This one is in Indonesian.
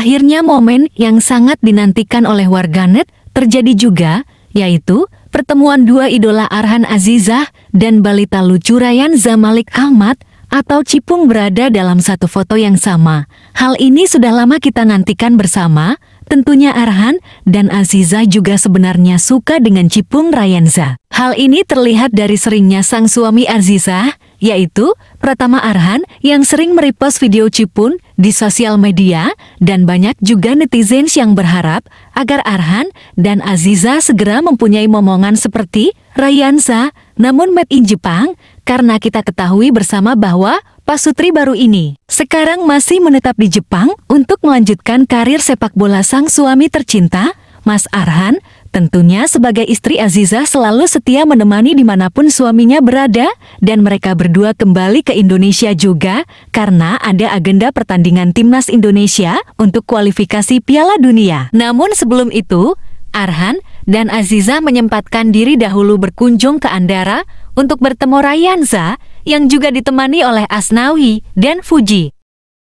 Akhirnya momen yang sangat dinantikan oleh warganet terjadi juga, yaitu pertemuan dua idola Arhan Azizah dan balita lucu Rayan Zamalik Ahmad atau Cipung berada dalam satu foto yang sama. Hal ini sudah lama kita nantikan bersama, tentunya Arhan dan Azizah juga sebenarnya suka dengan Cipung Rayanza. Hal ini terlihat dari seringnya sang suami Azizah yaitu Pratama Arhan yang sering merepost video Cipun di sosial media dan banyak juga netizen yang berharap agar Arhan dan Aziza segera mempunyai momongan seperti Rayansa, namun made in Jepang, karena kita ketahui bersama bahwa Pasutri baru ini sekarang masih menetap di Jepang untuk melanjutkan karir sepak bola sang suami tercinta, Mas Arhan, tentunya sebagai istri Aziza selalu setia menemani dimanapun suaminya berada dan mereka berdua kembali ke Indonesia juga karena ada agenda pertandingan Timnas Indonesia untuk kualifikasi Piala Dunia. Namun sebelum itu, Arhan dan Aziza menyempatkan diri dahulu berkunjung ke Andara untuk bertemu Rayanza yang juga ditemani oleh Asnawi dan Fuji.